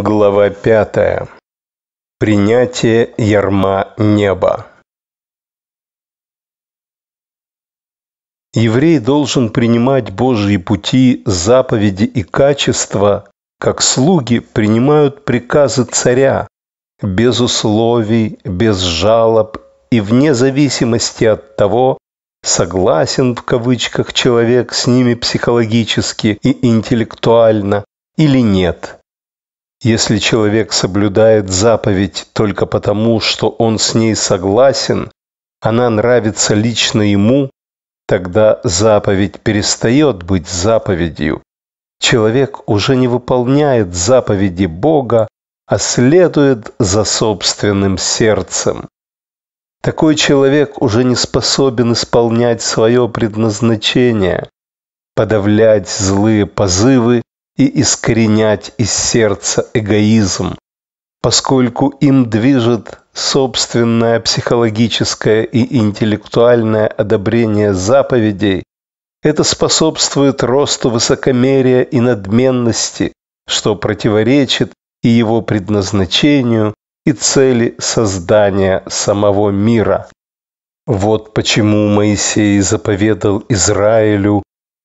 Глава 5. Принятие ярма неба. Еврей должен принимать Божьи пути, заповеди и качества, как слуги принимают приказы царя, без условий, без жалоб и вне зависимости от того, согласен в кавычках человек с ними психологически и интеллектуально или нет – если человек соблюдает заповедь только потому, что он с ней согласен, она нравится лично ему, тогда заповедь перестает быть заповедью. Человек уже не выполняет заповеди Бога, а следует за собственным сердцем. Такой человек уже не способен исполнять свое предназначение, подавлять злые позывы и искоренять из сердца эгоизм, поскольку им движет собственное психологическое и интеллектуальное одобрение заповедей, это способствует росту высокомерия и надменности, что противоречит и его предназначению, и цели создания самого мира. Вот почему Моисей заповедал Израилю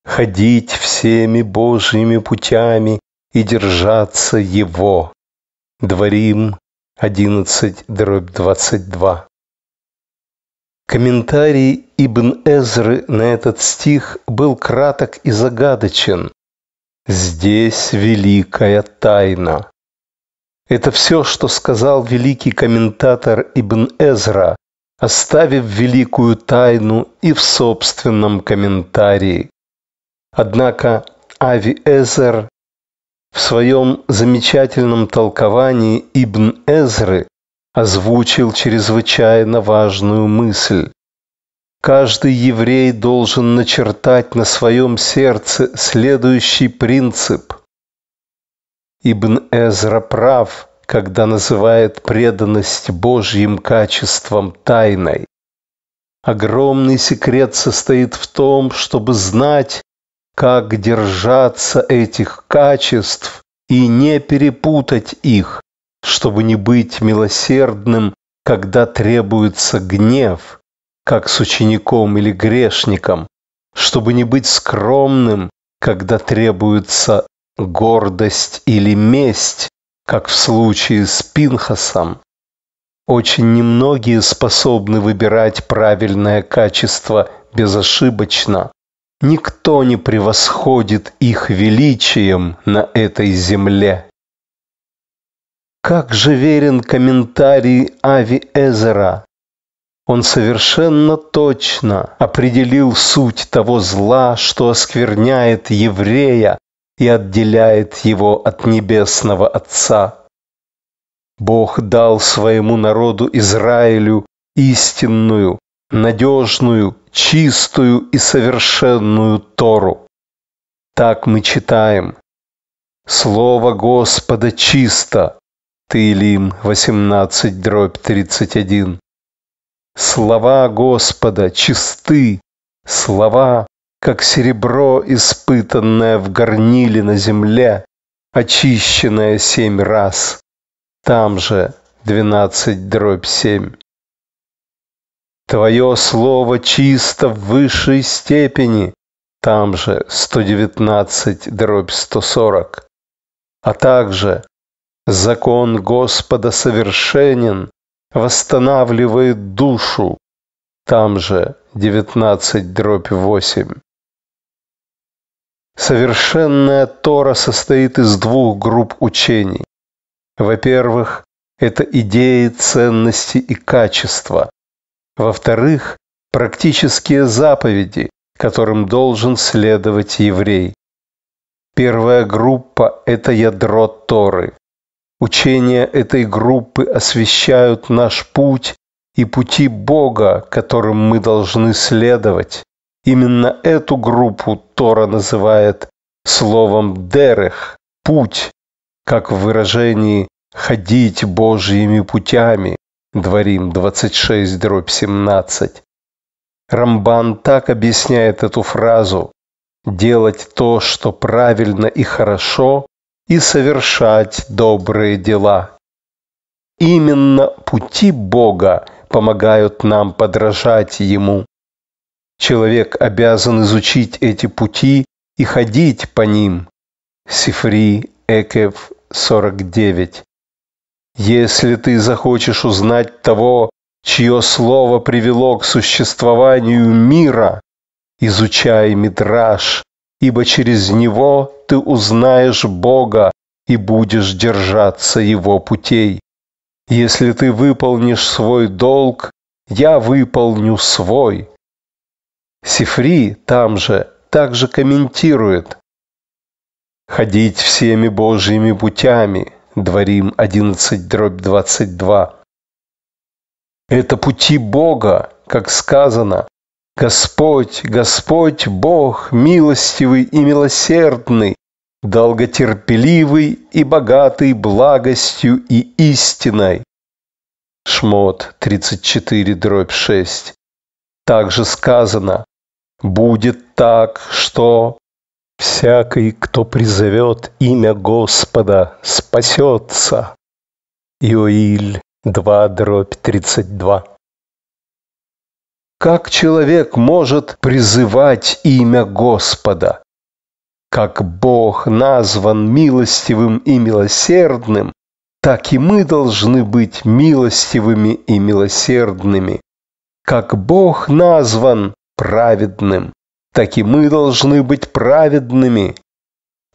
ходить всеми Божьими путями и держаться Его. Дворим 11, дробь 22. Комментарий Ибн Эзры на этот стих был краток и загадочен. «Здесь великая тайна». Это все, что сказал великий комментатор Ибн Эзра, оставив великую тайну и в собственном комментарии. Однако Ави-Эзер в своем замечательном толковании Ибн Эзры озвучил чрезвычайно важную мысль. Каждый еврей должен начертать на своем сердце следующий принцип. Ибн Эзра прав, когда называет преданность Божьим качеством тайной. Огромный секрет состоит в том, чтобы знать, как держаться этих качеств и не перепутать их, чтобы не быть милосердным, когда требуется гнев, как с учеником или грешником, чтобы не быть скромным, когда требуется гордость или месть, как в случае с Пинхасом. Очень немногие способны выбирать правильное качество безошибочно. Никто не превосходит их величием на этой земле. Как же верен комментарий Ави Эзера. Он совершенно точно определил суть того зла, что оскверняет еврея и отделяет его от небесного Отца. Бог дал своему народу Израилю истинную, надежную, чистую и совершенную Тору. Так мы читаем. Слово Господа чисто. Тылим 18 дробь 31. Слова Господа чисты, слова, как серебро, испытанное в горниле на земле, очищенное семь раз. Там же 12 дробь 7. Твое слово чисто в высшей степени, там же 119 дробь 140, а также закон Господа совершенен, восстанавливает душу, там же 19 дробь 8. Совершенная Тора состоит из двух групп учений. Во-первых, это идеи, ценности и качества, во-вторых, практические заповеди, которым должен следовать еврей. Первая группа – это ядро Торы. Учения этой группы освещают наш путь и пути Бога, которым мы должны следовать. Именно эту группу Тора называет словом «дерех» – «путь», как в выражении «ходить Божьими путями». Дворим 26 дробь 17. Рамбан так объясняет эту фразу «делать то, что правильно и хорошо, и совершать добрые дела». Именно пути Бога помогают нам подражать Ему. Человек обязан изучить эти пути и ходить по ним. Сифри Экев 49. Если ты захочешь узнать того, чье слово привело к существованию мира, изучай Мидраж, ибо через него ты узнаешь Бога и будешь держаться его путей. Если ты выполнишь свой долг, я выполню свой. Сифри там же также комментирует «Ходить всеми Божьими путями – Дворим 11 дробь 22. Это пути Бога, как сказано. Господь, Господь, Бог, милостивый и милосердный, долготерпеливый и богатый благостью и истиной. Шмот 34 дробь 6. Также сказано, будет так, что Всякий, кто призовет имя Господа, спасется. Иоиль 2 дробь 32. Как человек может призывать имя Господа? Как Бог назван милостивым и милосердным, так и мы должны быть милостивыми и милосердными. Как Бог назван праведным, так и мы должны быть праведными.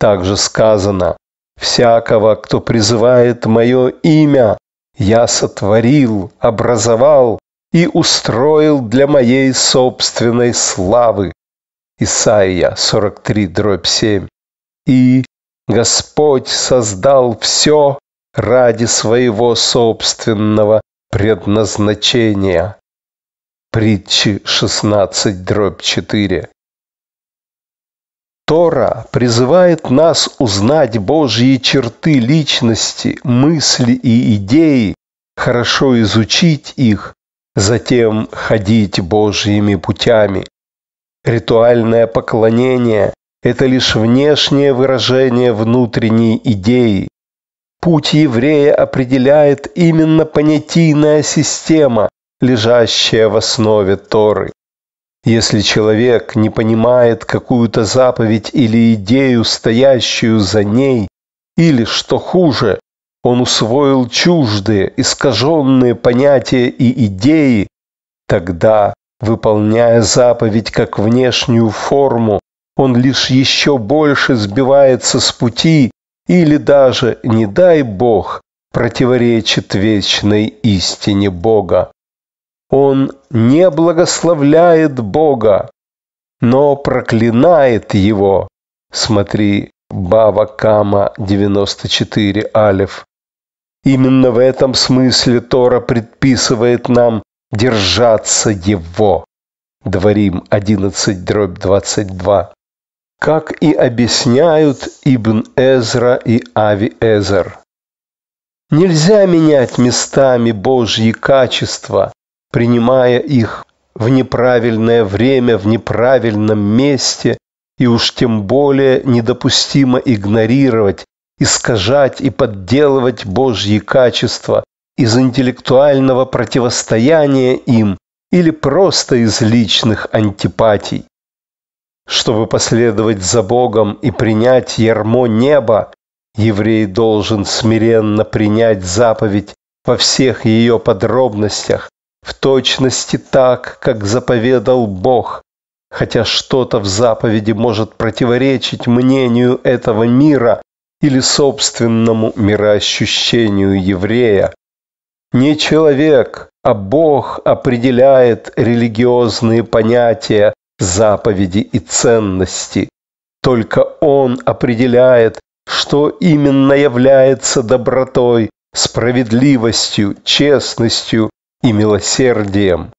Также сказано, «Всякого, кто призывает мое имя, я сотворил, образовал и устроил для моей собственной славы». Исайя 43, дробь 7. И Господь создал все ради своего собственного предназначения. Притчи 16, дробь 4. Тора призывает нас узнать Божьи черты личности, мысли и идеи, хорошо изучить их, затем ходить Божьими путями. Ритуальное поклонение – это лишь внешнее выражение внутренней идеи. Путь еврея определяет именно понятийная система, лежащая в основе Торы. Если человек не понимает какую-то заповедь или идею, стоящую за ней, или, что хуже, он усвоил чуждые, искаженные понятия и идеи, тогда, выполняя заповедь как внешнюю форму, он лишь еще больше сбивается с пути или даже, не дай Бог, противоречит вечной истине Бога. Он не благословляет Бога, но проклинает его. Смотри, Бава Кама 94 Алиф. Именно в этом смысле Тора предписывает нам держаться его. Дворим 11 дробь 22. Как и объясняют Ибн Эзра и Ави Эзер. Нельзя менять местами Божьи качества, принимая их в неправильное время, в неправильном месте, и уж тем более недопустимо игнорировать, искажать и подделывать Божьи качества из интеллектуального противостояния им или просто из личных антипатий. Чтобы последовать за Богом и принять ярмо неба, еврей должен смиренно принять заповедь во всех ее подробностях, в точности так, как заповедал Бог, хотя что-то в заповеди может противоречить мнению этого мира или собственному мироощущению еврея. Не человек, а Бог определяет религиозные понятия, заповеди и ценности. Только Он определяет, что именно является добротой, справедливостью, честностью и милосердием.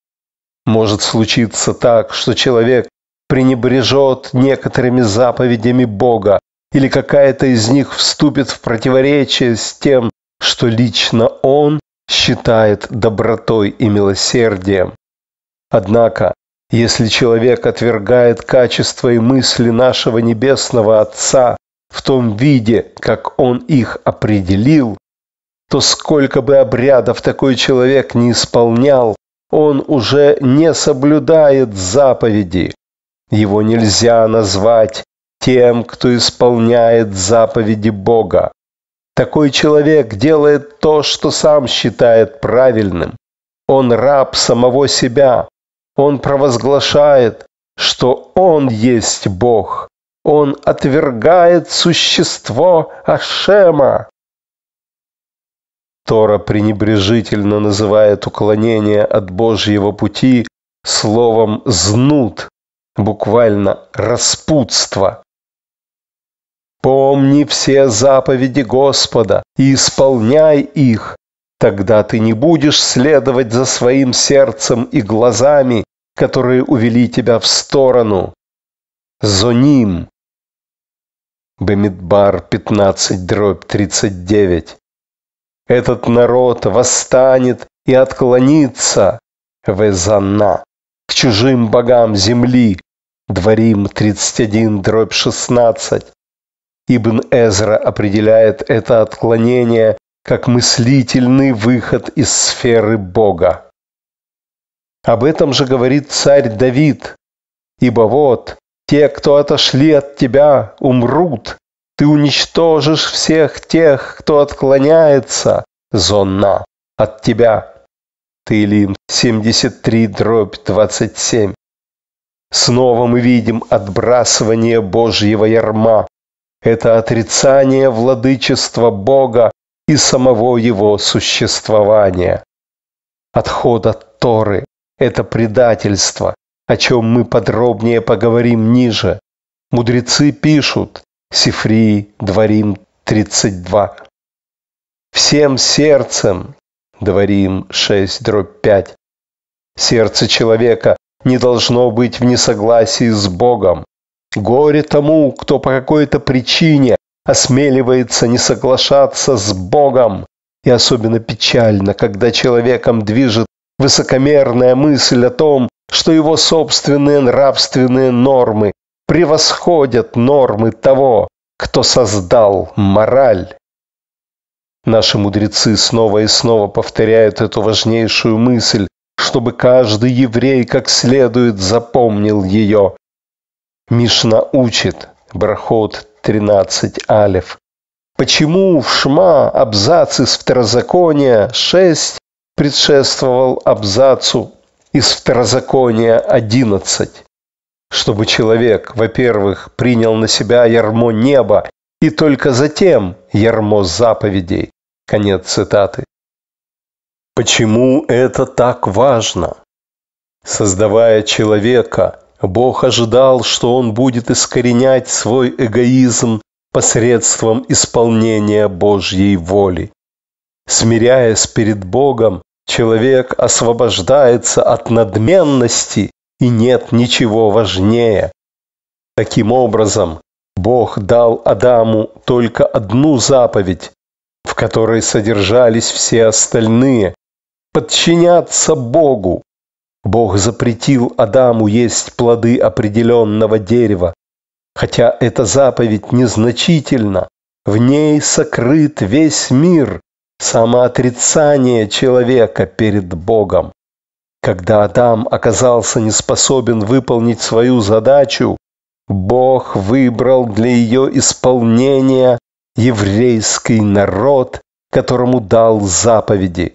Может случиться так, что человек пренебрежет некоторыми заповедями Бога, или какая-то из них вступит в противоречие с тем, что лично он считает добротой и милосердием. Однако, если человек отвергает качества и мысли нашего Небесного Отца в том виде, как Он их определил, то сколько бы обрядов такой человек не исполнял, он уже не соблюдает заповеди. Его нельзя назвать тем, кто исполняет заповеди Бога. Такой человек делает то, что сам считает правильным. Он раб самого себя. Он провозглашает, что он есть Бог. Он отвергает существо Ашема. Тора пренебрежительно называет уклонение от Божьего пути словом «знут», буквально «распутство». «Помни все заповеди Господа и исполняй их, тогда ты не будешь следовать за своим сердцем и глазами, которые увели тебя в сторону». Зоним. Бемидбар 15, дробь 39. Этот народ восстанет и отклонится, Везанна, к чужим богам земли, Дворим 31 дробь 16. Ибн Эзра определяет это отклонение как мыслительный выход из сферы Бога. Об этом же говорит царь Давид. «Ибо вот, те, кто отошли от тебя, умрут, ты уничтожишь всех тех, кто отклоняется, зона, от тебя. Таилим 73 дробь 27. Снова мы видим отбрасывание Божьего ярма. Это отрицание владычества Бога и самого его существования. Отход от Торы – это предательство, о чем мы подробнее поговорим ниже. Мудрецы пишут, Сифри Дворим 32. Всем сердцем, Дворим 6, дробь 5. Сердце человека не должно быть в несогласии с Богом. Горе тому, кто по какой-то причине осмеливается не соглашаться с Богом. И особенно печально, когда человеком движет высокомерная мысль о том, что его собственные нравственные нормы превосходят нормы того, кто создал мораль. Наши мудрецы снова и снова повторяют эту важнейшую мысль, чтобы каждый еврей как следует запомнил ее. Мишна учит, Брахот 13 алев. Почему в Шма абзац из второзакония 6 предшествовал абзацу из второзакония 11? чтобы человек, во-первых, принял на себя ярмо неба и только затем ярмо заповедей. Конец цитаты. Почему это так важно? Создавая человека, Бог ожидал, что он будет искоренять свой эгоизм посредством исполнения Божьей воли. Смиряясь перед Богом, человек освобождается от надменности и нет ничего важнее. Таким образом, Бог дал Адаму только одну заповедь, в которой содержались все остальные – подчиняться Богу. Бог запретил Адаму есть плоды определенного дерева, хотя эта заповедь незначительна, в ней сокрыт весь мир, самоотрицание человека перед Богом. Когда Адам оказался не способен выполнить свою задачу, Бог выбрал для ее исполнения еврейский народ, которому дал заповеди.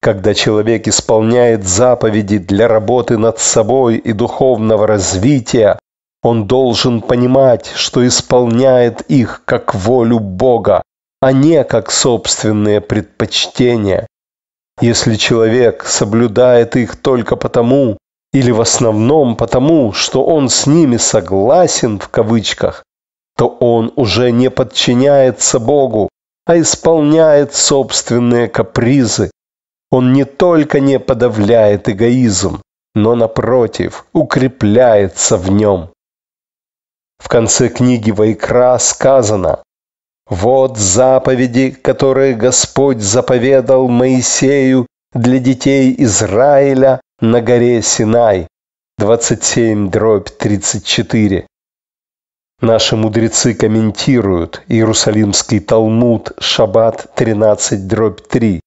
Когда человек исполняет заповеди для работы над собой и духовного развития, он должен понимать, что исполняет их как волю Бога, а не как собственные предпочтения. Если человек соблюдает их только потому, или в основном потому, что он с ними согласен в кавычках, то он уже не подчиняется Богу, а исполняет собственные капризы. Он не только не подавляет эгоизм, но, напротив, укрепляется в нем. В конце книги Вайкра сказано вот заповеди, которые Господь заповедал Моисею для детей Израиля на горе Синай. 27 дробь 34. Наши мудрецы комментируют Иерусалимский Талмуд, Шаббат 13 дробь 3.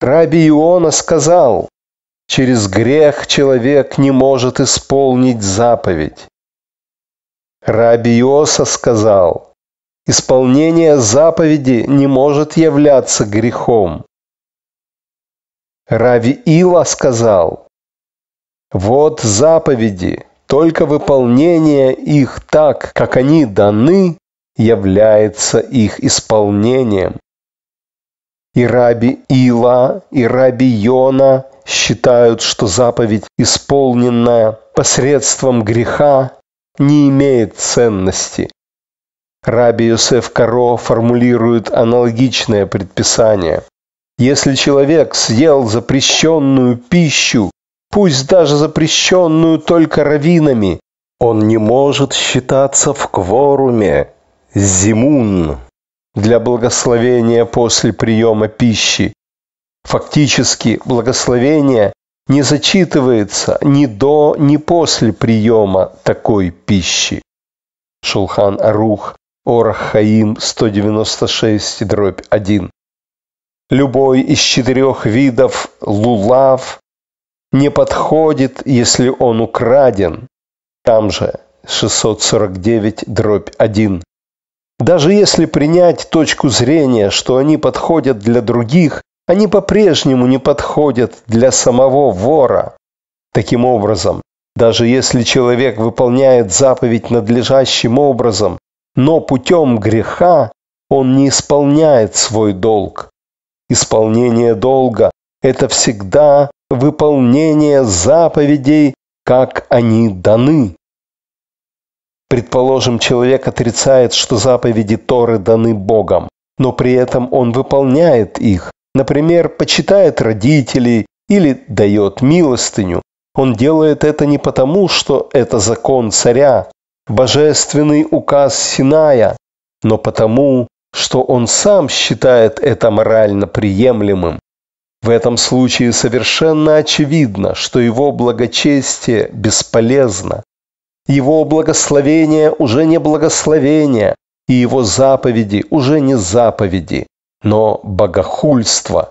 Раби Иона сказал, через грех человек не может исполнить заповедь. Раби Иоса сказал, Исполнение заповеди не может являться грехом. Рави Ила сказал, «Вот заповеди, только выполнение их так, как они даны, является их исполнением. И раби Ила, и раби Йона считают, что заповедь, исполненная посредством греха, не имеет ценности. Раби Юсеф Каро формулирует аналогичное предписание. Если человек съел запрещенную пищу, пусть даже запрещенную только раввинами, он не может считаться в кворуме зимун для благословения после приема пищи. Фактически благословение не зачитывается ни до, ни после приема такой пищи. Шулхан Арух Орахаим 196, дробь 1. Любой из четырех видов лулав не подходит, если он украден. Там же 649, дробь 1. Даже если принять точку зрения, что они подходят для других, они по-прежнему не подходят для самого вора. Таким образом, даже если человек выполняет заповедь надлежащим образом, но путем греха он не исполняет свой долг. Исполнение долга – это всегда выполнение заповедей, как они даны. Предположим, человек отрицает, что заповеди Торы даны Богом, но при этом он выполняет их. Например, почитает родителей или дает милостыню. Он делает это не потому, что это закон царя, божественный указ Синая, но потому, что он сам считает это морально приемлемым. В этом случае совершенно очевидно, что его благочестие бесполезно. Его благословение уже не благословение, и его заповеди уже не заповеди, но богохульство.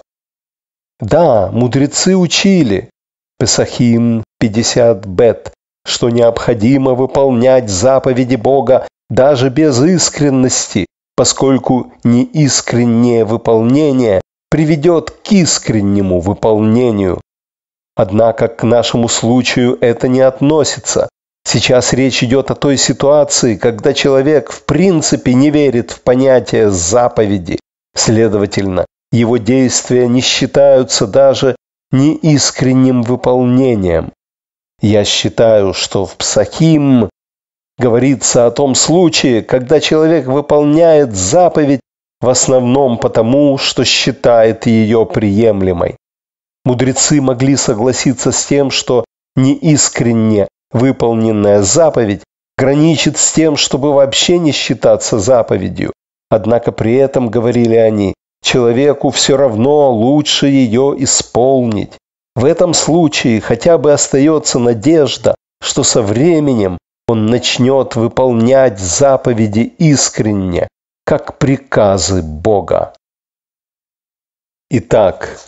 Да, мудрецы учили, Песахим 50 бет, что необходимо выполнять заповеди Бога даже без искренности, поскольку неискреннее выполнение приведет к искреннему выполнению. Однако к нашему случаю это не относится. Сейчас речь идет о той ситуации, когда человек в принципе не верит в понятие заповеди. Следовательно, его действия не считаются даже неискренним выполнением. Я считаю, что в Псахим говорится о том случае, когда человек выполняет заповедь в основном потому, что считает ее приемлемой. Мудрецы могли согласиться с тем, что неискренне выполненная заповедь граничит с тем, чтобы вообще не считаться заповедью. Однако при этом, говорили они, человеку все равно лучше ее исполнить. В этом случае хотя бы остается надежда, что со временем он начнет выполнять заповеди искренне, как приказы Бога. Итак,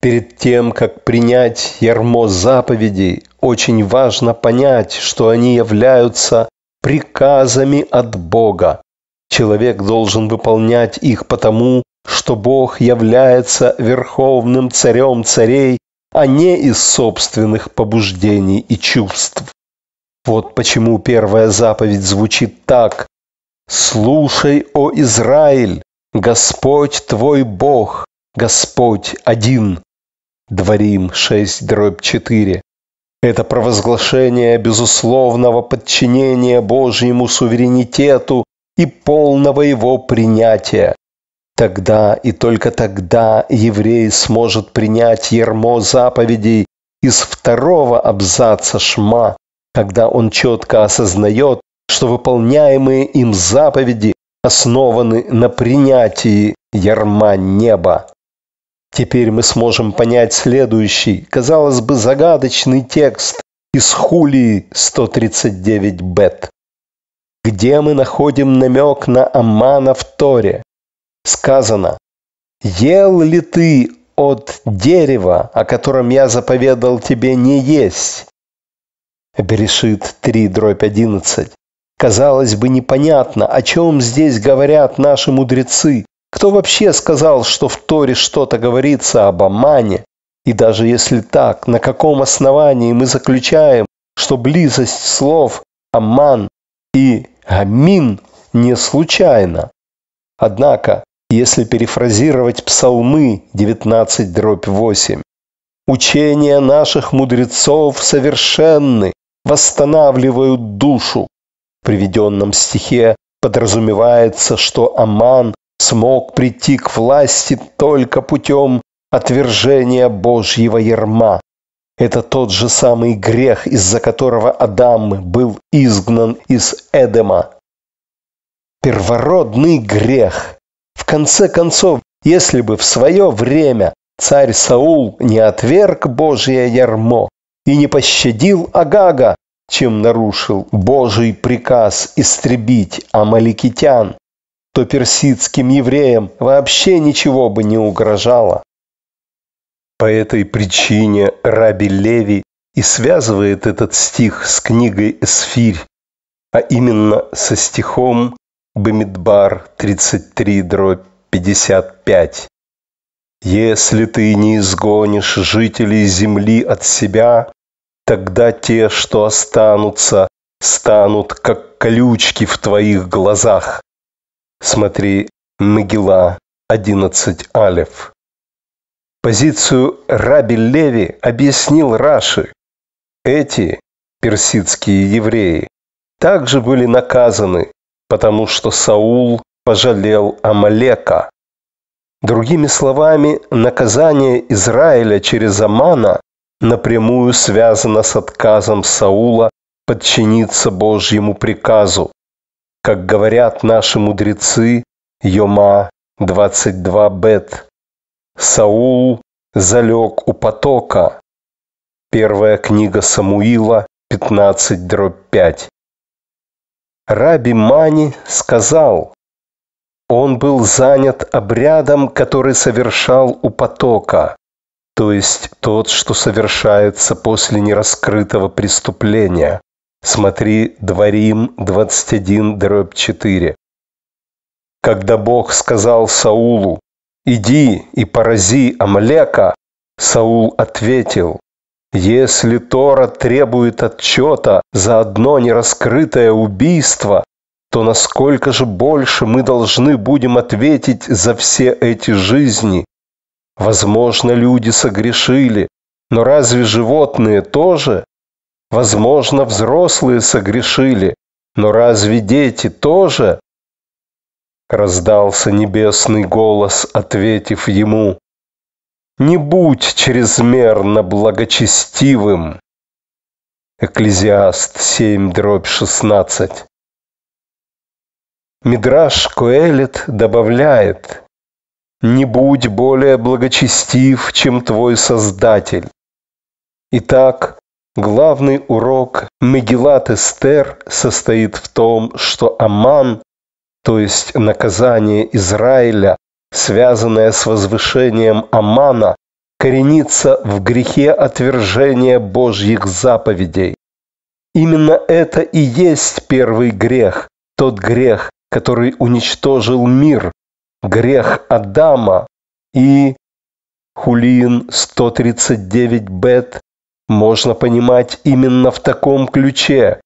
перед тем, как принять ярмо заповедей, очень важно понять, что они являются приказами от Бога. Человек должен выполнять их потому, что Бог является верховным царем царей а не из собственных побуждений и чувств. Вот почему первая заповедь звучит так. «Слушай, о Израиль, Господь твой Бог, Господь один». Дворим 6, дробь 4. Это провозглашение безусловного подчинения Божьему суверенитету и полного его принятия. Тогда и только тогда еврей сможет принять ермо заповедей из второго абзаца Шма, когда он четко осознает, что выполняемые им заповеди основаны на принятии ярма неба. Теперь мы сможем понять следующий, казалось бы, загадочный текст из Хулии 139 бет, где мы находим намек на Амана в Торе сказано, «Ел ли ты от дерева, о котором я заповедал тебе не есть?» Берешит 3, дробь 11. Казалось бы, непонятно, о чем здесь говорят наши мудрецы. Кто вообще сказал, что в Торе что-то говорится об обмане? И даже если так, на каком основании мы заключаем, что близость слов «аман» и «амин» не случайна? Однако если перефразировать псалмы 19:8, дробь Учения наших мудрецов совершенны, восстанавливают душу. В приведенном стихе подразумевается, что Аман смог прийти к власти только путем отвержения Божьего ярма. Это тот же самый грех, из-за которого Адам был изгнан из Эдема. Первородный грех в конце концов, если бы в свое время царь Саул не отверг Божье ярмо и не пощадил Агага, чем нарушил Божий приказ истребить амаликитян, то персидским евреям вообще ничего бы не угрожало. По этой причине Раби Леви и связывает этот стих с книгой Эсфирь, а именно со стихом Бамидбар 33 дробь 55. Если ты не изгонишь жителей земли от себя, тогда те, что останутся, станут как колючки в твоих глазах. Смотри, Нагила 11 алев. Позицию Раби Леви объяснил Раши. Эти персидские евреи также были наказаны потому что Саул пожалел Амалека. Другими словами, наказание Израиля через Амана напрямую связано с отказом Саула подчиниться Божьему приказу. Как говорят наши мудрецы, Йома 22 Бет. Саул залег у потока. Первая книга Самуила 15 дробь 5. Раби Мани сказал, он был занят обрядом, который совершал у потока, то есть тот, что совершается после нераскрытого преступления. Смотри Дворим 21-4. Когда Бог сказал Саулу, «Иди и порази Амлека, Саул ответил, если Тора требует отчета за одно нераскрытое убийство, то насколько же больше мы должны будем ответить за все эти жизни? Возможно, люди согрешили, но разве животные тоже? Возможно, взрослые согрешили, но разве дети тоже? Раздался небесный голос, ответив ему, не будь чрезмерно благочестивым. Экклезиаст 7 дробь 16. Мидраш Коэлит добавляет, «Не будь более благочестив, чем твой Создатель». Итак, главный урок Мегилат Эстер состоит в том, что Аман, то есть наказание Израиля, связанное с возвышением Амана, коренится в грехе отвержения Божьих заповедей. Именно это и есть первый грех, тот грех, который уничтожил мир, грех Адама и Хулин 139 бет можно понимать именно в таком ключе.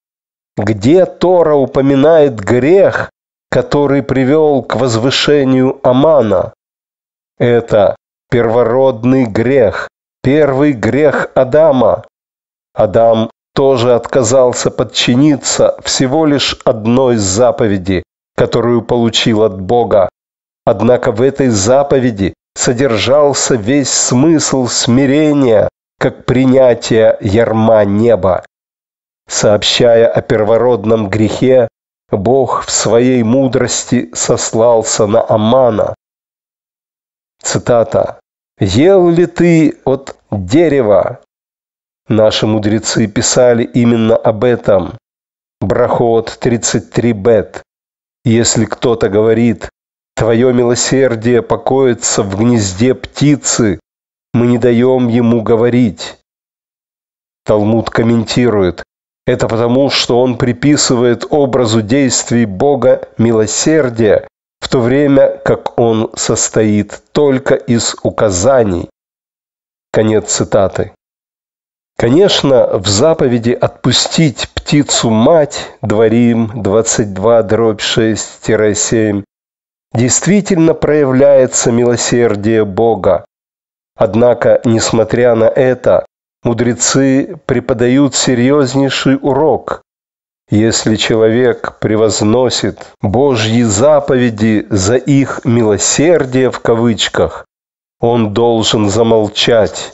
Где Тора упоминает грех, который привел к возвышению Амана. Это первородный грех, первый грех Адама. Адам тоже отказался подчиниться всего лишь одной заповеди, которую получил от Бога. Однако в этой заповеди содержался весь смысл смирения, как принятия ярма неба. Сообщая о первородном грехе, Бог в своей мудрости сослался на Амана. Цитата. «Ел ли ты от дерева?» Наши мудрецы писали именно об этом. Брахот 33 бет. Если кто-то говорит, «Твое милосердие покоится в гнезде птицы», мы не даем ему говорить. Талмуд комментирует, это потому, что он приписывает образу действий Бога милосердие, в то время как он состоит только из указаний. Конец цитаты. Конечно, в заповеди «Отпустить птицу-мать» Дворим 22-6-7 действительно проявляется милосердие Бога. Однако, несмотря на это, Мудрецы преподают серьезнейший урок. Если человек превозносит Божьи заповеди за их «милосердие» в кавычках, он должен замолчать.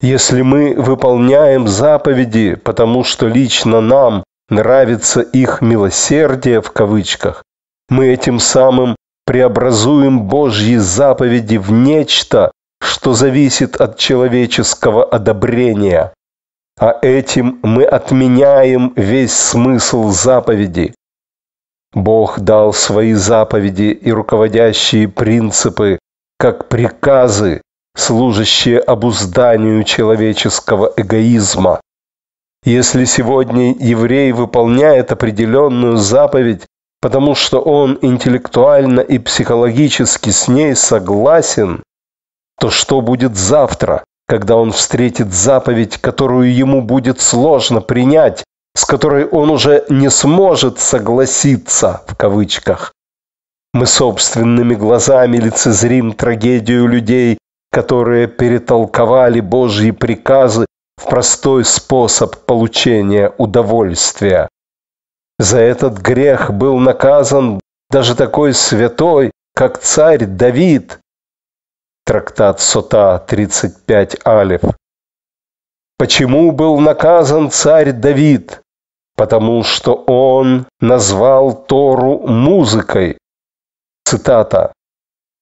Если мы выполняем заповеди, потому что лично нам нравится их «милосердие» в кавычках, мы этим самым преобразуем Божьи заповеди в нечто, что зависит от человеческого одобрения. А этим мы отменяем весь смысл заповеди. Бог дал свои заповеди и руководящие принципы как приказы, служащие обузданию человеческого эгоизма. Если сегодня еврей выполняет определенную заповедь, потому что он интеллектуально и психологически с ней согласен, то что будет завтра, когда он встретит заповедь, которую ему будет сложно принять, с которой он уже не сможет согласиться в кавычках. Мы собственными глазами лицезрим трагедию людей, которые перетолковали Божьи приказы в простой способ получения удовольствия. За этот грех был наказан даже такой святой, как царь Давид, Трактат Сота 35 Алиф. Почему был наказан царь Давид? Потому что он назвал Тору музыкой. Цитата.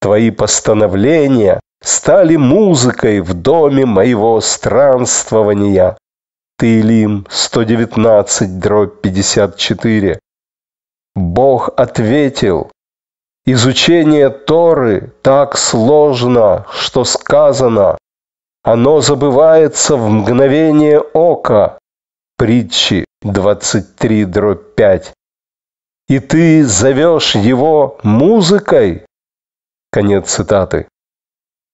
«Твои постановления стали музыкой в доме моего странствования». Таилим 119, дробь 54. Бог ответил, Изучение Торы так сложно, что сказано. Оно забывается в мгновение ока. Притчи 5. И ты зовешь его музыкой? Конец цитаты.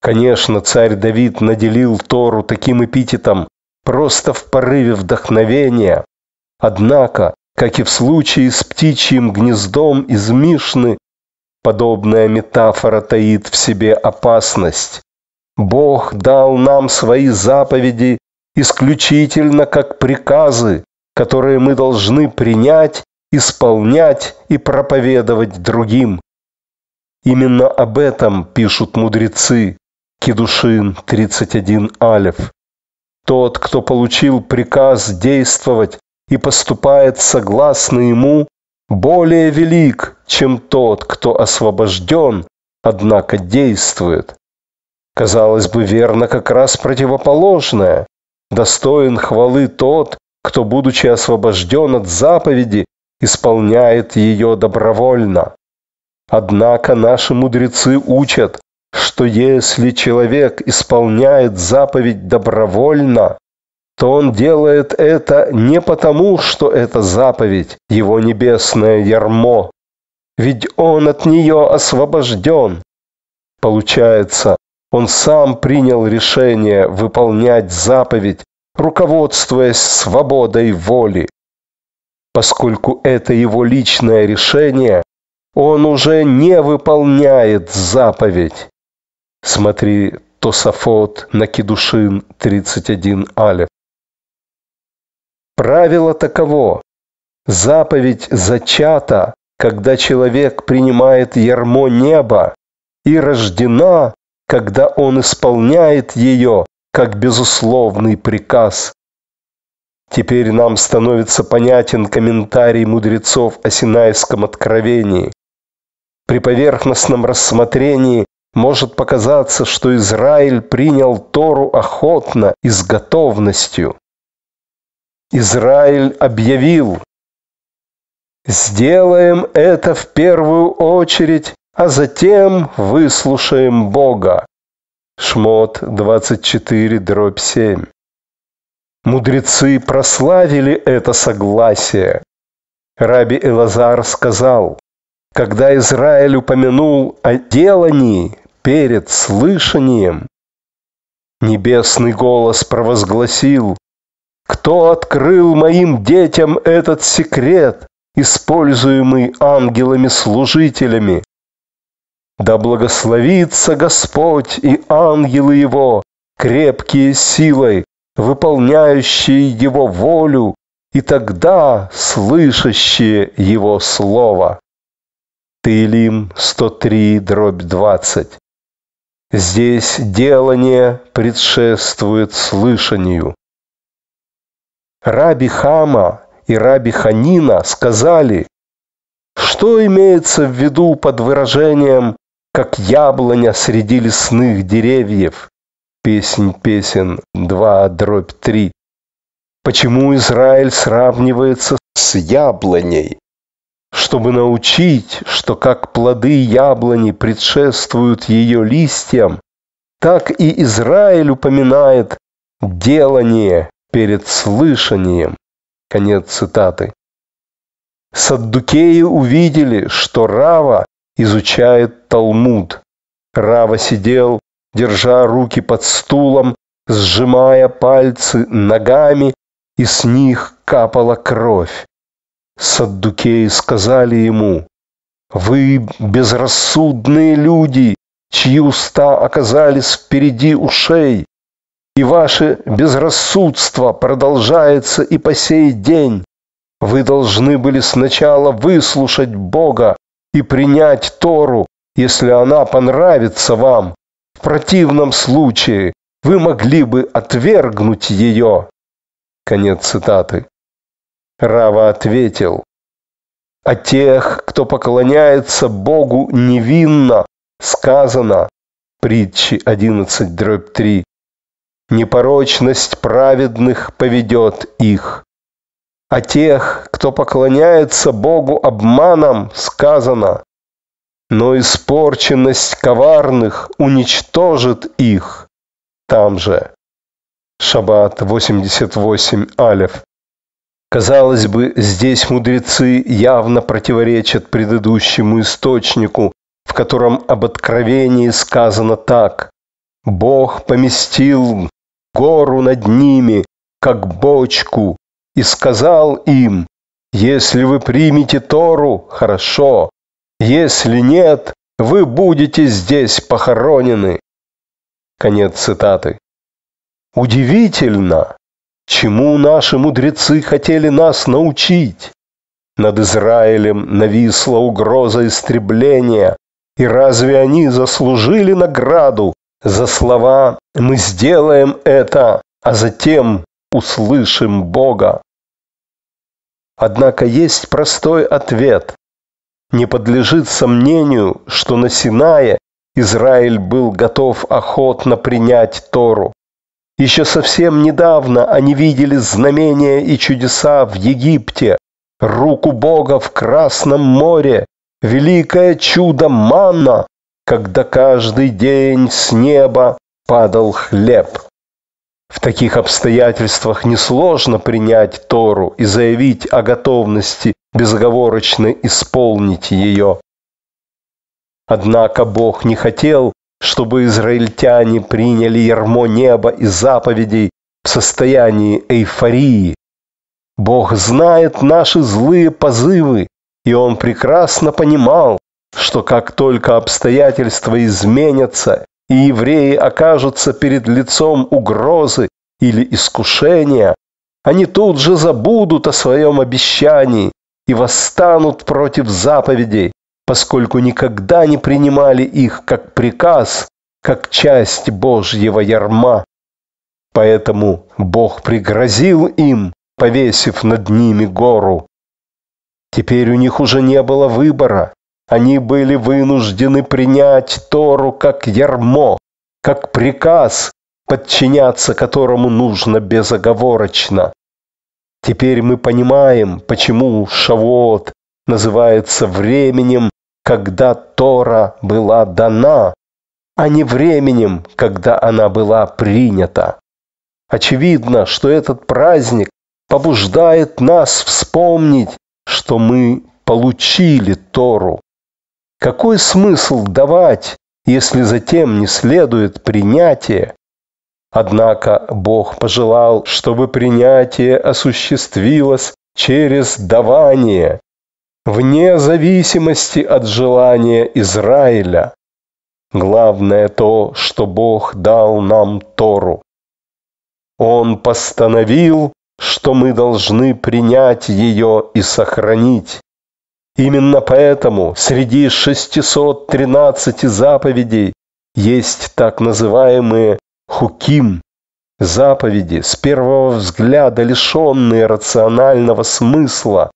Конечно, царь Давид наделил Тору таким эпитетом просто в порыве вдохновения. Однако, как и в случае с птичьим гнездом из Мишны, Подобная метафора таит в себе опасность. Бог дал нам свои заповеди исключительно как приказы, которые мы должны принять, исполнять и проповедовать другим. Именно об этом пишут мудрецы. Кедушин 31 Алев. Тот, кто получил приказ действовать и поступает согласно ему, более велик, чем тот, кто освобожден, однако действует. Казалось бы, верно как раз противоположное. Достоин хвалы тот, кто, будучи освобожден от заповеди, исполняет ее добровольно. Однако наши мудрецы учат, что если человек исполняет заповедь добровольно, то он делает это не потому, что это заповедь, его небесное ярмо, ведь он от нее освобожден. Получается, он сам принял решение выполнять заповедь, руководствуясь свободой воли. Поскольку это его личное решение, он уже не выполняет заповедь. Смотри Тософот Накидушин 31 Алиф. Правило таково. Заповедь зачата, когда человек принимает ярмо неба, и рождена, когда он исполняет ее, как безусловный приказ. Теперь нам становится понятен комментарий мудрецов о Синайском откровении. При поверхностном рассмотрении может показаться, что Израиль принял Тору охотно и с готовностью. Израиль объявил, сделаем это в первую очередь, а затем выслушаем Бога. Шмот 24, дробь 7. Мудрецы прославили это согласие. Раби Элазар сказал, когда Израиль упомянул о делании перед слышанием, небесный голос провозгласил, кто открыл моим детям этот секрет, используемый ангелами-служителями? Да благословится Господь и ангелы Его, крепкие силой, выполняющие Его волю, и тогда слышащие Его Слово. Таилим 103, дробь 20. Здесь делание предшествует слышанию. Раби Хама и Раби Ханина сказали, что имеется в виду под выражением «как яблоня среди лесных деревьев» Песнь песен 2 дробь 3. Почему Израиль сравнивается с яблоней? Чтобы научить, что как плоды яблони предшествуют ее листьям, так и Израиль упоминает делание перед слышанием. Конец цитаты. Саддукеи увидели, что Рава изучает Талмуд. Рава сидел, держа руки под стулом, сжимая пальцы ногами, и с них капала кровь. Саддукеи сказали ему, «Вы безрассудные люди, чьи уста оказались впереди ушей и ваше безрассудство продолжается и по сей день. Вы должны были сначала выслушать Бога и принять Тору, если она понравится вам. В противном случае вы могли бы отвергнуть ее. Конец цитаты. Рава ответил, А тех, кто поклоняется Богу невинно, сказано, притчи 11, дробь 3, непорочность праведных поведет их. а тех, кто поклоняется Богу обманом, сказано, но испорченность коварных уничтожит их. Там же. Шаббат 88 Алев. Казалось бы, здесь мудрецы явно противоречат предыдущему источнику, в котором об откровении сказано так. «Бог поместил гору над ними, как бочку, и сказал им, «Если вы примете Тору, хорошо, если нет, вы будете здесь похоронены». Конец цитаты. Удивительно, чему наши мудрецы хотели нас научить. Над Израилем нависла угроза истребления, и разве они заслужили награду за слова «Мы сделаем это, а затем услышим Бога». Однако есть простой ответ. Не подлежит сомнению, что на Синае Израиль был готов охотно принять Тору. Еще совсем недавно они видели знамения и чудеса в Египте, руку Бога в Красном море, великое чудо манна, когда каждый день с неба падал хлеб. В таких обстоятельствах несложно принять Тору и заявить о готовности безоговорочно исполнить ее. Однако Бог не хотел, чтобы израильтяне приняли ярмо неба и заповедей в состоянии эйфории. Бог знает наши злые позывы, и Он прекрасно понимал, что как только обстоятельства изменятся, и евреи окажутся перед лицом угрозы или искушения, они тут же забудут о своем обещании и восстанут против заповедей, поскольку никогда не принимали их как приказ, как часть Божьего ярма. Поэтому Бог пригрозил им, повесив над ними гору. Теперь у них уже не было выбора. Они были вынуждены принять Тору как ярмо, как приказ, подчиняться которому нужно безоговорочно. Теперь мы понимаем, почему Шавот называется временем, когда Тора была дана, а не временем, когда она была принята. Очевидно, что этот праздник побуждает нас вспомнить, что мы получили Тору, какой смысл давать, если затем не следует принятие? Однако Бог пожелал, чтобы принятие осуществилось через давание, вне зависимости от желания Израиля. Главное то, что Бог дал нам Тору. Он постановил, что мы должны принять ее и сохранить. Именно поэтому среди 613 заповедей есть так называемые хуким, заповеди, с первого взгляда лишенные рационального смысла.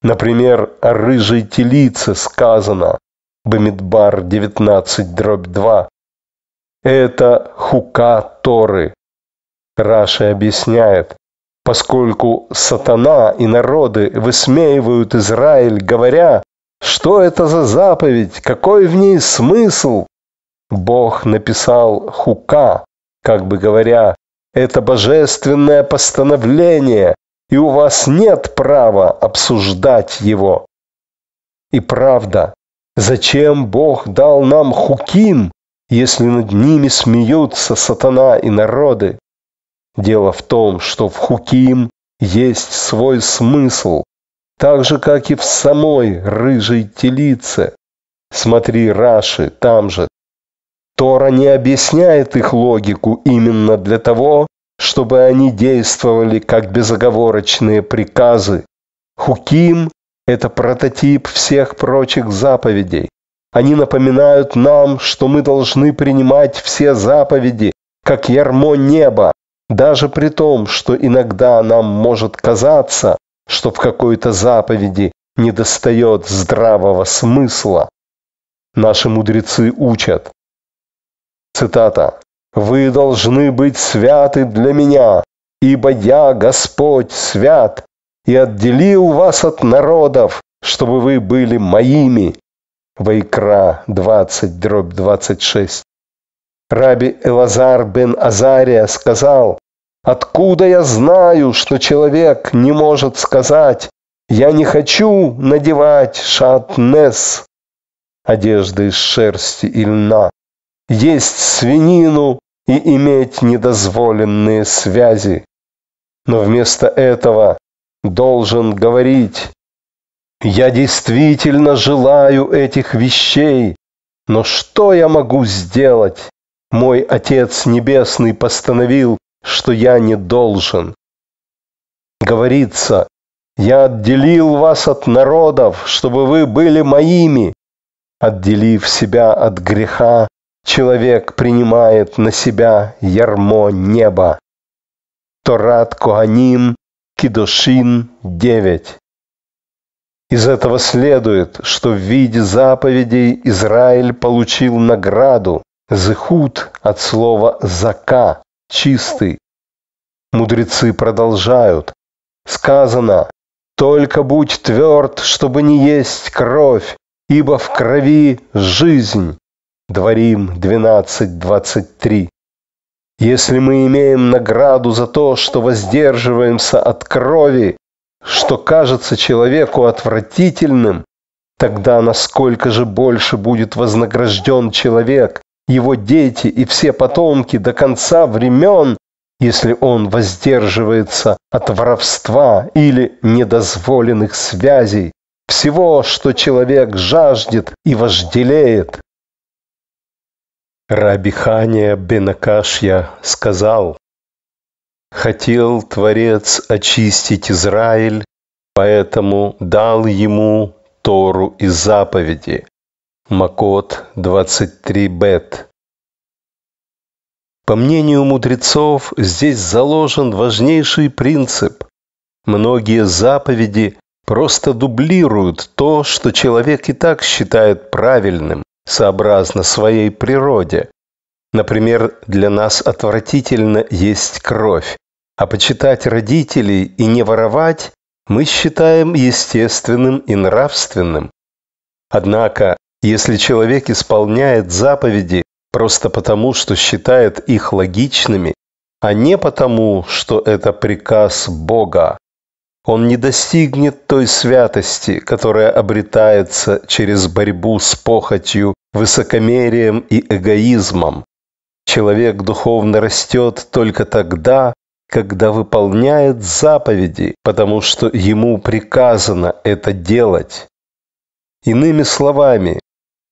Например, о рыжей телице сказано Бамидбар 19.2. Это хука Торы. Раши объясняет, поскольку сатана и народы высмеивают Израиль, говоря, что это за заповедь, какой в ней смысл? Бог написал хука, как бы говоря, это божественное постановление, и у вас нет права обсуждать его. И правда, зачем Бог дал нам хуким, если над ними смеются сатана и народы? Дело в том, что в Хуким есть свой смысл, так же, как и в самой рыжей телице. Смотри, Раши, там же. Тора не объясняет их логику именно для того, чтобы они действовали как безоговорочные приказы. Хуким – это прототип всех прочих заповедей. Они напоминают нам, что мы должны принимать все заповеди, как ярмо неба, даже при том, что иногда нам может казаться, что в какой-то заповеди недостает здравого смысла, наши мудрецы учат. Цитата. «Вы должны быть святы для меня, ибо я, Господь, свят, и отделил вас от народов, чтобы вы были моими». Вайкра 20, дробь 26. Раби Элазар бен Азария сказал, Откуда я знаю, что человек не может сказать «Я не хочу надевать шатнес» одежды из шерсти и льна, есть свинину и иметь недозволенные связи. Но вместо этого должен говорить «Я действительно желаю этих вещей, но что я могу сделать? Мой Отец Небесный постановил, что я не должен. Говорится, я отделил вас от народов, чтобы вы были моими. Отделив себя от греха, человек принимает на себя ярмо неба. Торат Коганим, Кидошин 9. Из этого следует, что в виде заповедей Израиль получил награду, зыхут от слова «зака», чистый. Мудрецы продолжают. Сказано, только будь тверд, чтобы не есть кровь, ибо в крови жизнь. Дворим 12.23. Если мы имеем награду за то, что воздерживаемся от крови, что кажется человеку отвратительным, тогда насколько же больше будет вознагражден человек, его дети и все потомки до конца времен, если он воздерживается от воровства или недозволенных связей, всего, что человек жаждет и вожделеет. Раби Хания Бенакашья сказал, «Хотел Творец очистить Израиль, поэтому дал ему Тору и заповеди. Макот 23 Бет. По мнению мудрецов, здесь заложен важнейший принцип. Многие заповеди просто дублируют то, что человек и так считает правильным, сообразно своей природе. Например, для нас отвратительно есть кровь, а почитать родителей и не воровать мы считаем естественным и нравственным. Однако если человек исполняет заповеди просто потому, что считает их логичными, а не потому, что это приказ Бога, он не достигнет той святости, которая обретается через борьбу с похотью, высокомерием и эгоизмом. Человек духовно растет только тогда, когда выполняет заповеди, потому что ему приказано это делать. Иными словами,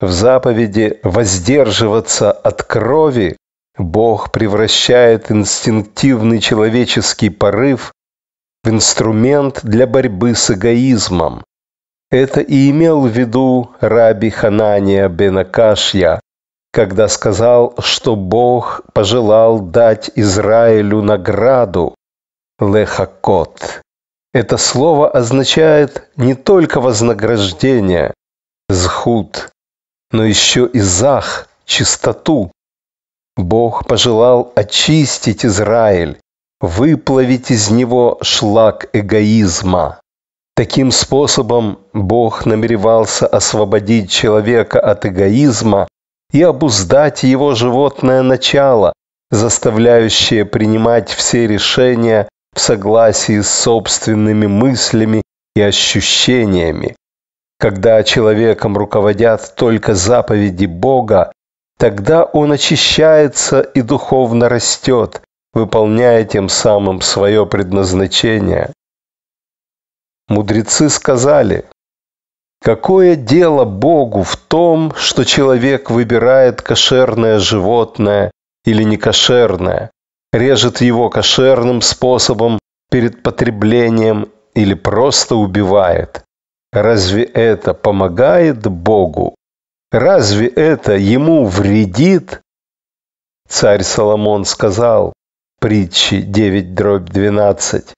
в заповеди «воздерживаться от крови» Бог превращает инстинктивный человеческий порыв в инструмент для борьбы с эгоизмом. Это и имел в виду раби Ханания Бенакашья, когда сказал, что Бог пожелал дать Израилю награду Лехакот. Это слово означает не только вознаграждение, зхут но еще и зах, чистоту. Бог пожелал очистить Израиль, выплавить из него шлак эгоизма. Таким способом Бог намеревался освободить человека от эгоизма и обуздать его животное начало, заставляющее принимать все решения в согласии с собственными мыслями и ощущениями. Когда человеком руководят только заповеди Бога, тогда он очищается и духовно растет, выполняя тем самым свое предназначение. Мудрецы сказали, какое дело Богу в том, что человек выбирает кошерное животное или некошерное, режет его кошерным способом перед потреблением или просто убивает – Разве это помогает Богу? Разве это ему вредит? Царь Соломон сказал, притчи 9 дробь 12,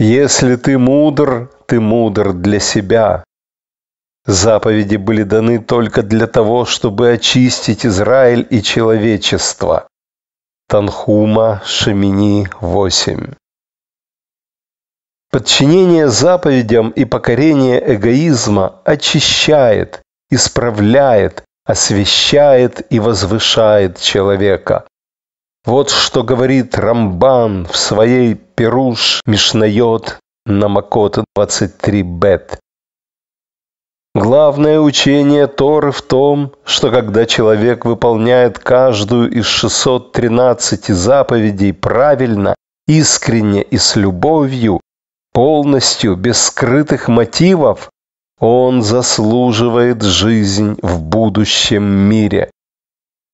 «Если ты мудр, ты мудр для себя». Заповеди были даны только для того, чтобы очистить Израиль и человечество. Танхума, Шемини 8. Подчинение заповедям и покорение эгоизма очищает, исправляет, освещает и возвышает человека. Вот что говорит Рамбан в своей Перуш Мишнайот на Макот 23 Бет. Главное учение Торы в том, что когда человек выполняет каждую из 613 заповедей правильно, искренне и с любовью, полностью, без скрытых мотивов, он заслуживает жизнь в будущем мире.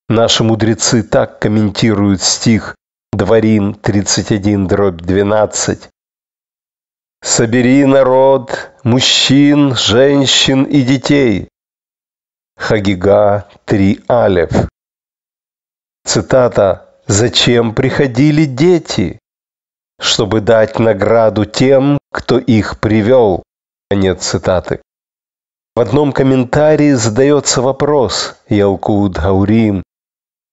Наши мудрецы так комментируют стих Дворим 31 дробь 12. «Собери народ, мужчин, женщин и детей». Хагига 3 Алев. Цитата «Зачем приходили дети? чтобы дать награду тем, кто их привел. Конец цитаты. В одном комментарии задается вопрос Ялкуд Гаурим,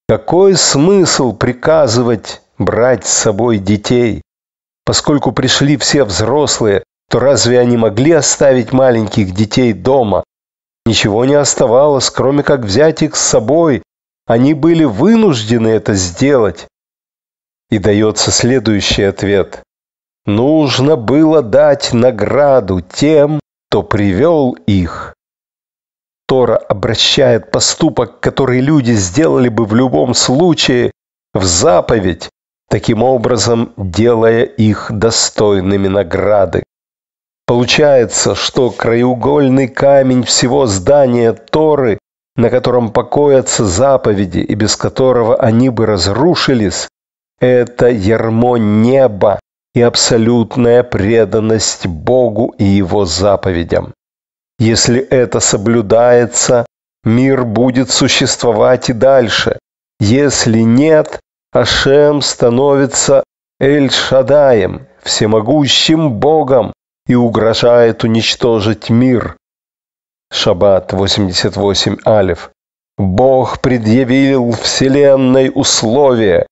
какой смысл приказывать брать с собой детей? Поскольку пришли все взрослые, то разве они могли оставить маленьких детей дома? Ничего не оставалось, кроме как взять их с собой. Они были вынуждены это сделать. И дается следующий ответ. Нужно было дать награду тем, кто привел их. Тора обращает поступок, который люди сделали бы в любом случае, в заповедь, таким образом делая их достойными награды. Получается, что краеугольный камень всего здания Торы, на котором покоятся заповеди и без которого они бы разрушились, это ермо неба и абсолютная преданность Богу и Его заповедям. Если это соблюдается, мир будет существовать и дальше. Если нет, Ашем становится Эль-Шадаем, всемогущим Богом, и угрожает уничтожить мир. Шаббат 88 Алиф. Бог предъявил Вселенной условия,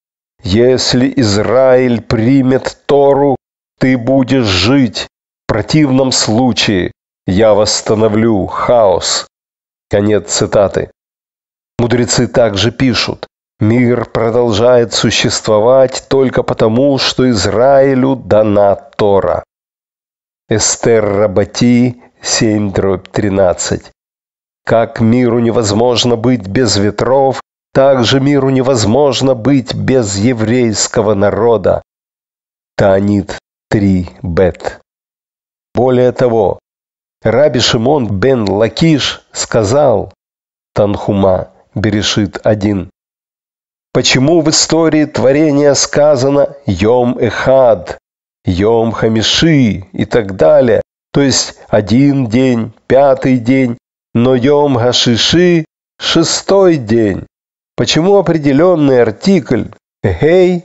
если Израиль примет Тору, ты будешь жить. В противном случае я восстановлю хаос. Конец цитаты. Мудрецы также пишут, мир продолжает существовать только потому, что Израилю дана Тора. Эстер Рабати 7.13 Как миру невозможно быть без ветров, также миру невозможно быть без еврейского народа. Таанит 3 Бет. Более того, Раби Шимон бен Лакиш сказал, Танхума, Берешит 1, Почему в истории творения сказано «Йом Эхад», «Йом Хамиши» и так далее, то есть один день, пятый день, но «Йом Хашиши» – шестой день? Почему определенный артикль «гей»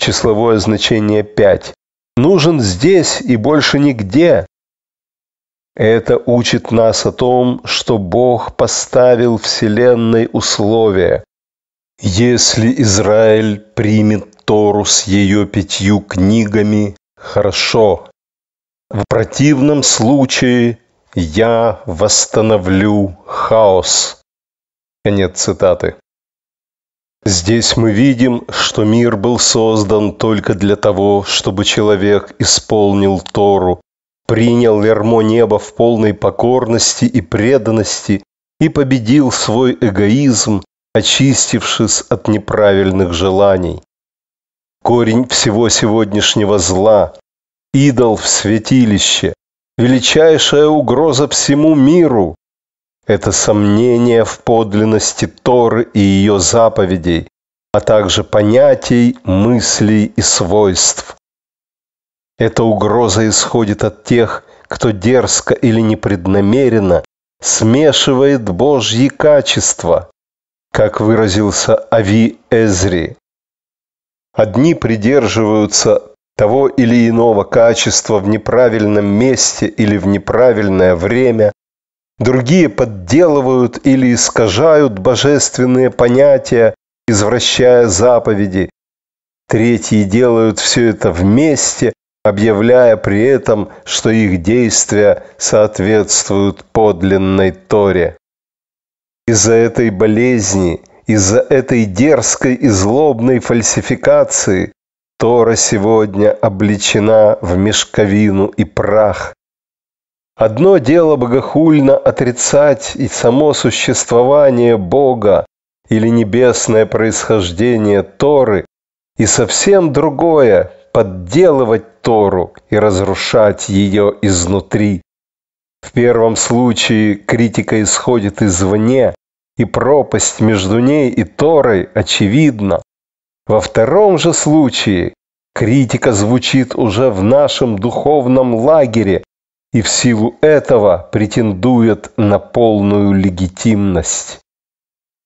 числовое значение пять нужен здесь и больше нигде? Это учит нас о том, что Бог поставил Вселенной условия. Если Израиль примет Тору с ее пятью книгами, хорошо. В противном случае я восстановлю хаос. Конец цитаты. Здесь мы видим, что мир был создан только для того, чтобы человек исполнил Тору, принял вермо неба в полной покорности и преданности и победил свой эгоизм, очистившись от неправильных желаний. Корень всего сегодняшнего зла, идол в святилище, величайшая угроза всему миру, это сомнение в подлинности Торы и ее заповедей, а также понятий, мыслей и свойств. Эта угроза исходит от тех, кто дерзко или непреднамеренно смешивает Божьи качества, как выразился Ави Эзри. Одни придерживаются того или иного качества в неправильном месте или в неправильное время, Другие подделывают или искажают божественные понятия, извращая заповеди. Третьи делают все это вместе, объявляя при этом, что их действия соответствуют подлинной Торе. Из-за этой болезни, из-за этой дерзкой и злобной фальсификации Тора сегодня обличена в мешковину и прах, Одно дело богохульно отрицать и само существование Бога или небесное происхождение Торы, и совсем другое – подделывать Тору и разрушать ее изнутри. В первом случае критика исходит извне, и пропасть между ней и Торой очевидна. Во втором же случае критика звучит уже в нашем духовном лагере, и в силу этого претендует на полную легитимность.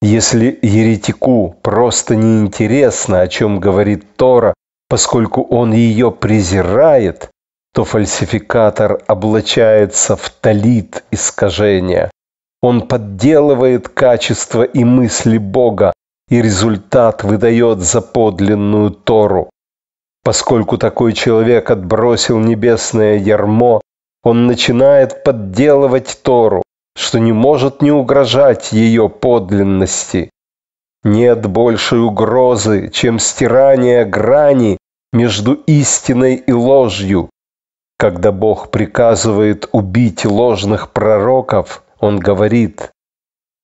Если еретику просто неинтересно, о чем говорит Тора, поскольку он ее презирает, то фальсификатор облачается в талит искажения. Он подделывает качества и мысли Бога, и результат выдает за подлинную Тору. Поскольку такой человек отбросил небесное ярмо он начинает подделывать Тору, что не может не угрожать ее подлинности. Нет большей угрозы, чем стирание грани между истиной и ложью. Когда Бог приказывает убить ложных пророков, Он говорит,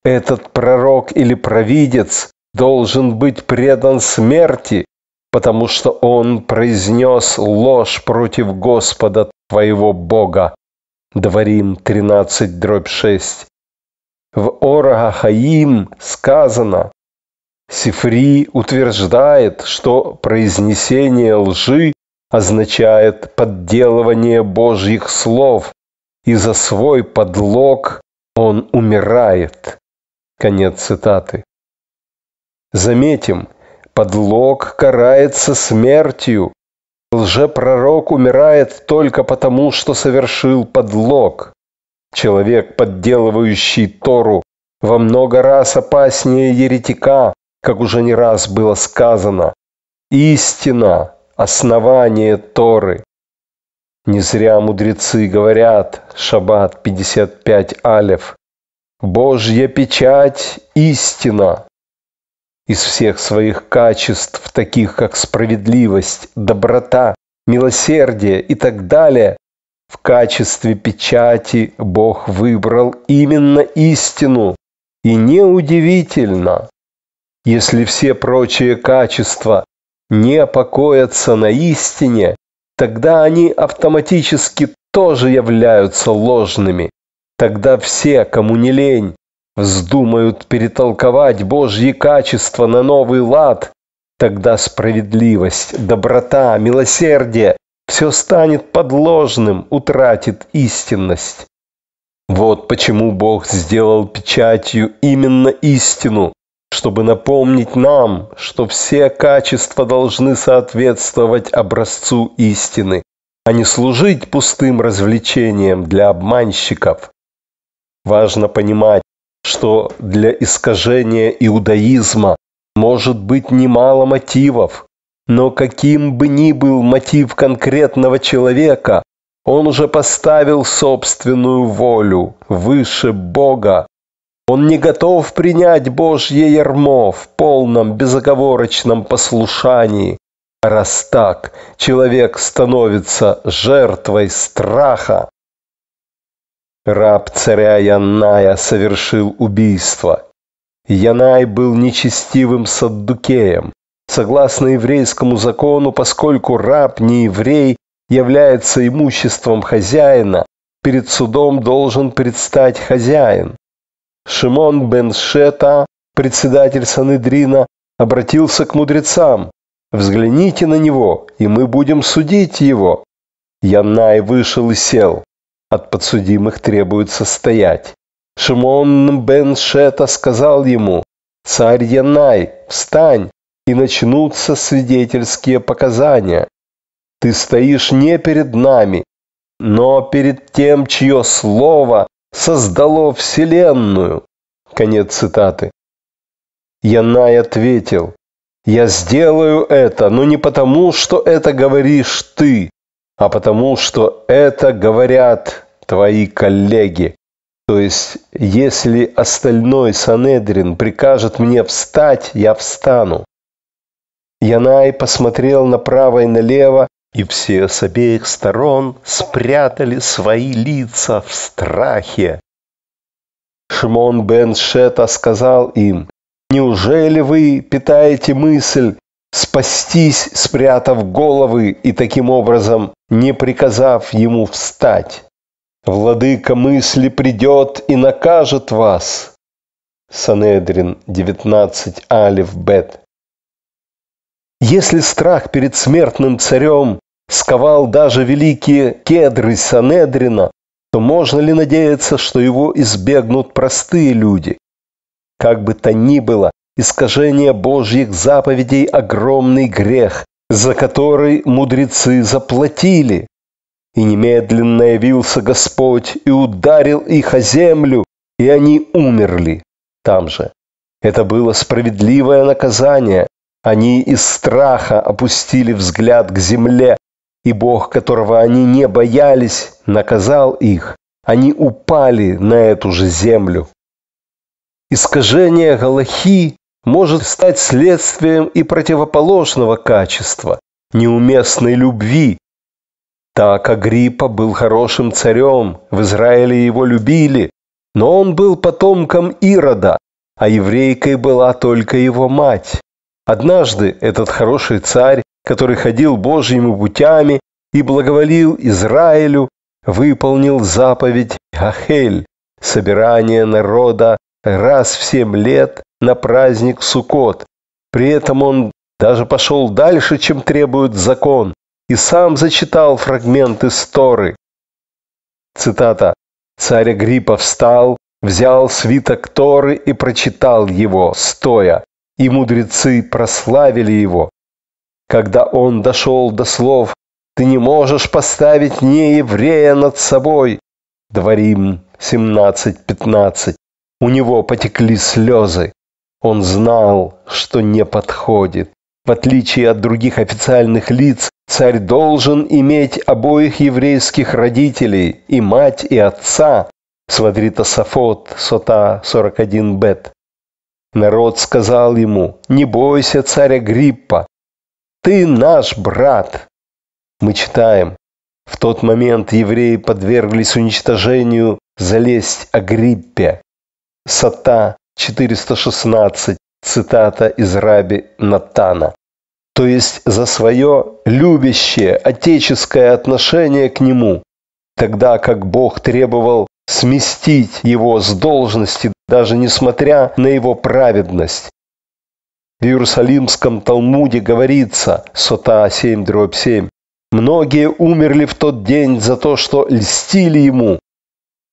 «Этот пророк или провидец должен быть предан смерти, потому что он произнес ложь против Господа твоего Бога. Дворим 13, дробь 6. В Орахаим сказано, Сифри утверждает, что произнесение лжи означает подделывание Божьих слов, и за свой подлог он умирает. Конец цитаты. Заметим, Подлог карается смертью. Лжепророк умирает только потому, что совершил подлог. Человек, подделывающий Тору, во много раз опаснее еретика, как уже не раз было сказано. Истина – основание Торы. Не зря мудрецы говорят, Шаббат 55 Алев, «Божья печать – истина, из всех своих качеств, таких как справедливость, доброта, милосердие и так далее, в качестве печати Бог выбрал именно истину. И неудивительно, если все прочие качества не покоятся на истине, тогда они автоматически тоже являются ложными. Тогда все, кому не лень, вздумают перетолковать Божьи качества на новый лад, тогда справедливость, доброта, милосердие все станет подложным, утратит истинность. Вот почему Бог сделал печатью именно истину, чтобы напомнить нам, что все качества должны соответствовать образцу истины, а не служить пустым развлечением для обманщиков. Важно понимать, что для искажения иудаизма может быть немало мотивов, но каким бы ни был мотив конкретного человека, он уже поставил собственную волю выше Бога. Он не готов принять Божье ярмо в полном безоговорочном послушании. Раз так, человек становится жертвой страха, Раб царя Яная совершил убийство. Янай был нечестивым саддукеем. Согласно еврейскому закону, поскольку раб не еврей, является имуществом хозяина, перед судом должен предстать хозяин. Шимон бен Шета, председатель Санедрина, обратился к мудрецам. «Взгляните на него, и мы будем судить его». Янай вышел и сел. От подсудимых требуется стоять. Шимон бен Шета сказал ему, «Царь Янай, встань, и начнутся свидетельские показания. Ты стоишь не перед нами, но перед тем, чье слово создало Вселенную». Конец цитаты. Янай ответил, «Я сделаю это, но не потому, что это говоришь ты, а потому что это говорят твои коллеги. То есть, если остальной Санедрин прикажет мне встать, я встану. Янай посмотрел направо и налево, и все с обеих сторон спрятали свои лица в страхе. Шимон бен Шета сказал им, «Неужели вы питаете мысль, спастись, спрятав головы и таким образом не приказав ему встать. Владыка мысли придет и накажет вас. Санедрин 19 Алиф Бет. Если страх перед смертным царем сковал даже великие кедры Санедрина, то можно ли надеяться, что его избегнут простые люди? Как бы то ни было, Искажение Божьих заповедей – огромный грех, за который мудрецы заплатили. И немедленно явился Господь и ударил их о землю, и они умерли там же. Это было справедливое наказание. Они из страха опустили взгляд к земле, и Бог, которого они не боялись, наказал их. Они упали на эту же землю. Искажение Галахи может стать следствием и противоположного качества, неуместной любви. Так Агриппа был хорошим царем, в Израиле его любили, но он был потомком Ирода, а еврейкой была только его мать. Однажды этот хороший царь, который ходил Божьими путями и благоволил Израилю, выполнил заповедь Гахель, собирание народа раз в семь лет на праздник Суккот. При этом он даже пошел дальше, чем требует закон, и сам зачитал фрагменты Торы. Цитата. «Царь Агриппа встал, взял свиток Торы и прочитал его, стоя, и мудрецы прославили его. Когда он дошел до слов «Ты не можешь поставить нееврея над собой» Дворим 17.15. У него потекли слезы. Он знал, что не подходит. В отличие от других официальных лиц, царь должен иметь обоих еврейских родителей, и мать, и отца. Смотри Тософот, сота 41 бет. Народ сказал ему, не бойся царя Гриппа, ты наш брат. Мы читаем, в тот момент евреи подверглись уничтожению за лесть о Гриппе. Сата 416, цитата из раби Натана. То есть за свое любящее, отеческое отношение к нему, тогда как Бог требовал сместить его с должности, даже несмотря на его праведность. В Иерусалимском Талмуде говорится, сота 7, дробь 7, Многие умерли в тот день за то, что льстили ему,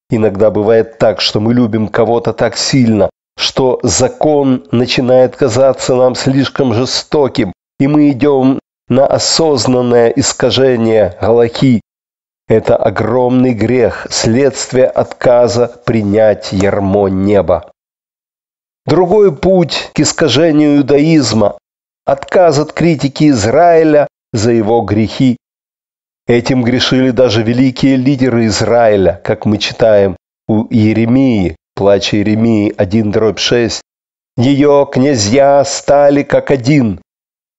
Иногда бывает так, что мы любим кого-то так сильно, что закон начинает казаться нам слишком жестоким, и мы идем на осознанное искажение Галахи. Это огромный грех, следствие отказа принять ярмо неба. Другой путь к искажению иудаизма – отказ от критики Израиля за его грехи. Этим грешили даже великие лидеры Израиля, как мы читаем у Иеремии, плач Иеремии 1.6. Ее князья стали как один.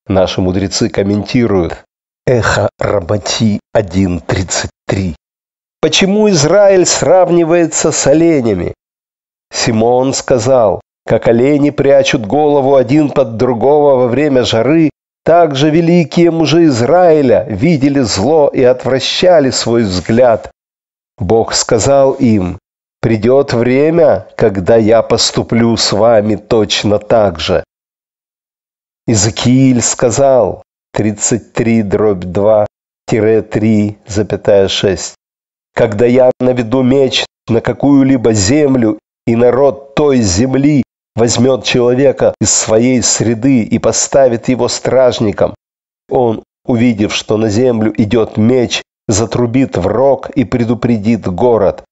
Наши мудрецы комментируют. Эхо Рабати 1.33. Почему Израиль сравнивается с оленями? Симон сказал, как олени прячут голову один под другого во время жары, также великие мужи Израиля видели зло и отвращали свой взгляд. Бог сказал им, «Придет время, когда я поступлю с вами точно так же». Иезекииль сказал, 33 дробь 2, 3,6. «Когда я наведу меч на какую-либо землю, и народ той земли возьмет человека из своей среды и поставит его стражником. Он, увидев, что на землю идет меч, затрубит в рог и предупредит город.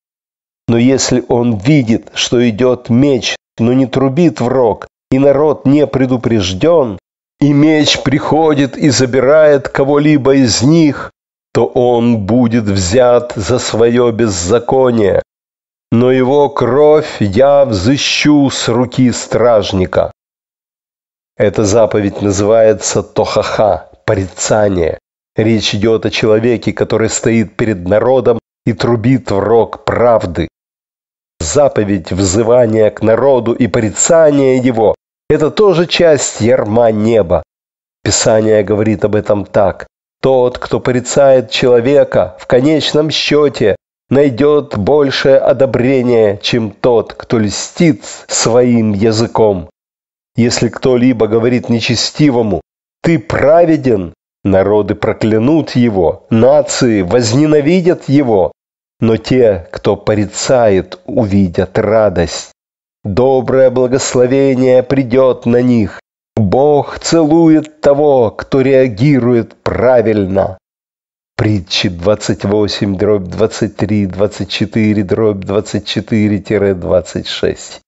Но если он видит, что идет меч, но не трубит в рог, и народ не предупрежден, и меч приходит и забирает кого-либо из них, то он будет взят за свое беззаконие но его кровь я взыщу с руки стражника. Эта заповедь называется Тохаха, порицание. Речь идет о человеке, который стоит перед народом и трубит в рог правды. Заповедь взывания к народу и порицание его – это тоже часть ярма неба. Писание говорит об этом так. Тот, кто порицает человека, в конечном счете найдет большее одобрение, чем тот, кто льстит своим языком. Если кто-либо говорит нечестивому, ты праведен, народы проклянут его, нации возненавидят его, но те, кто порицает, увидят радость. Доброе благословение придет на них. Бог целует того, кто реагирует правильно. Притчи 28, дробь 23, 24, дробь 24-26.